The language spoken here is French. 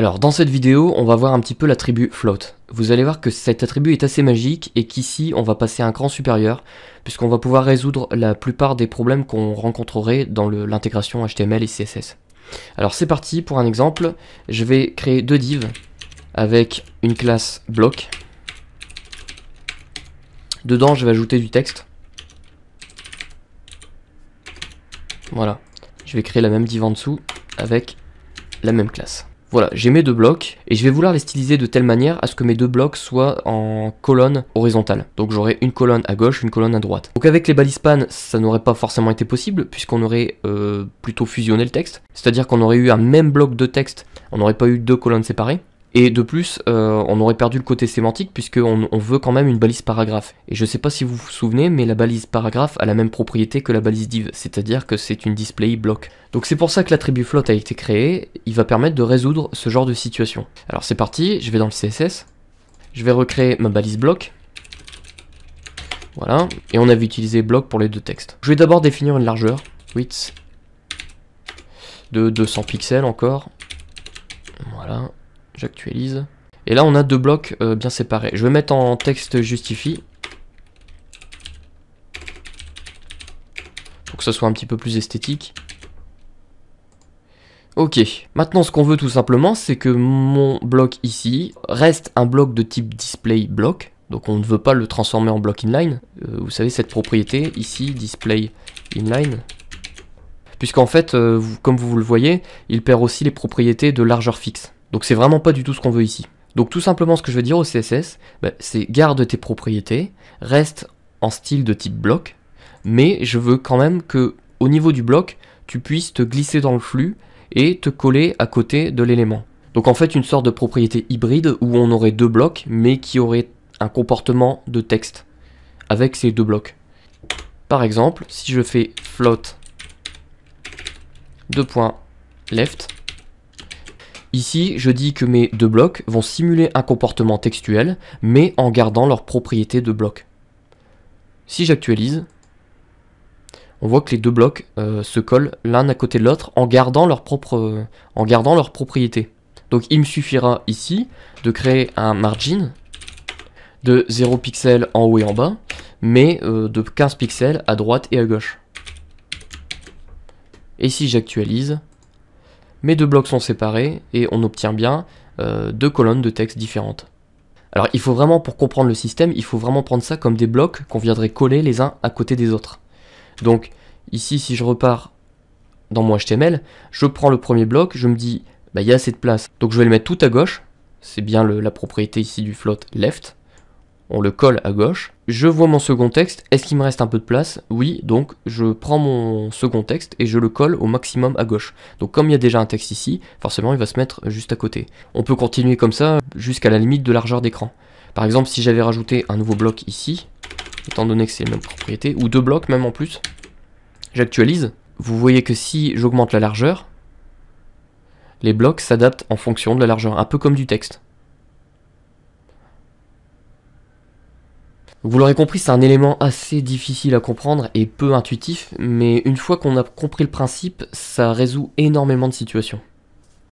Alors dans cette vidéo, on va voir un petit peu l'attribut float. Vous allez voir que cet attribut est assez magique et qu'ici on va passer un cran supérieur puisqu'on va pouvoir résoudre la plupart des problèmes qu'on rencontrerait dans l'intégration HTML et CSS. Alors c'est parti pour un exemple, je vais créer deux divs avec une classe bloc. Dedans je vais ajouter du texte. Voilà, je vais créer la même div en dessous avec la même classe. Voilà, j'ai mes deux blocs et je vais vouloir les styliser de telle manière à ce que mes deux blocs soient en colonne horizontale. Donc j'aurai une colonne à gauche, une colonne à droite. Donc avec les balispan, ça n'aurait pas forcément été possible puisqu'on aurait euh, plutôt fusionné le texte. C'est-à-dire qu'on aurait eu un même bloc de texte, on n'aurait pas eu deux colonnes séparées. Et de plus, euh, on aurait perdu le côté sémantique puisqu'on on veut quand même une balise paragraphe. Et je ne sais pas si vous vous souvenez, mais la balise paragraphe a la même propriété que la balise div, c'est-à-dire que c'est une display block. Donc c'est pour ça que l'attribut float a été créé, il va permettre de résoudre ce genre de situation. Alors c'est parti, je vais dans le CSS, je vais recréer ma balise block, voilà, et on avait utilisé block pour les deux textes. Je vais d'abord définir une largeur, width, de 200 pixels encore, voilà, J'actualise. Et là, on a deux blocs euh, bien séparés. Je vais mettre en texte justifié. Pour que ce soit un petit peu plus esthétique. Ok, maintenant ce qu'on veut tout simplement, c'est que mon bloc ici reste un bloc de type display block. Donc on ne veut pas le transformer en bloc inline. Euh, vous savez cette propriété ici, display inline. Puisqu'en fait, euh, comme vous le voyez, il perd aussi les propriétés de largeur fixe. Donc c'est vraiment pas du tout ce qu'on veut ici. Donc tout simplement ce que je veux dire au CSS, bah, c'est garde tes propriétés, reste en style de type bloc, mais je veux quand même que au niveau du bloc, tu puisses te glisser dans le flux et te coller à côté de l'élément. Donc en fait une sorte de propriété hybride où on aurait deux blocs mais qui aurait un comportement de texte avec ces deux blocs. Par exemple, si je fais float points left, Ici, je dis que mes deux blocs vont simuler un comportement textuel, mais en gardant leurs propriétés de bloc. Si j'actualise, on voit que les deux blocs euh, se collent l'un à côté de l'autre en gardant leur propre, leurs propriétés. Donc il me suffira ici de créer un margin de 0 pixels en haut et en bas, mais euh, de 15 pixels à droite et à gauche. Et si j'actualise, mes deux blocs sont séparés et on obtient bien euh, deux colonnes de texte différentes. Alors il faut vraiment, pour comprendre le système, il faut vraiment prendre ça comme des blocs qu'on viendrait coller les uns à côté des autres. Donc ici, si je repars dans mon HTML, je prends le premier bloc, je me dis, bah, il y a assez de place, donc je vais le mettre tout à gauche, c'est bien la propriété ici du float left on le colle à gauche. Je vois mon second texte, est-ce qu'il me reste un peu de place Oui, donc je prends mon second texte et je le colle au maximum à gauche. Donc comme il y a déjà un texte ici, forcément il va se mettre juste à côté. On peut continuer comme ça jusqu'à la limite de largeur d'écran. Par exemple, si j'avais rajouté un nouveau bloc ici, étant donné que c'est les mêmes propriétés, ou deux blocs même en plus, j'actualise. Vous voyez que si j'augmente la largeur, les blocs s'adaptent en fonction de la largeur, un peu comme du texte. Vous l'aurez compris, c'est un élément assez difficile à comprendre et peu intuitif, mais une fois qu'on a compris le principe, ça résout énormément de situations.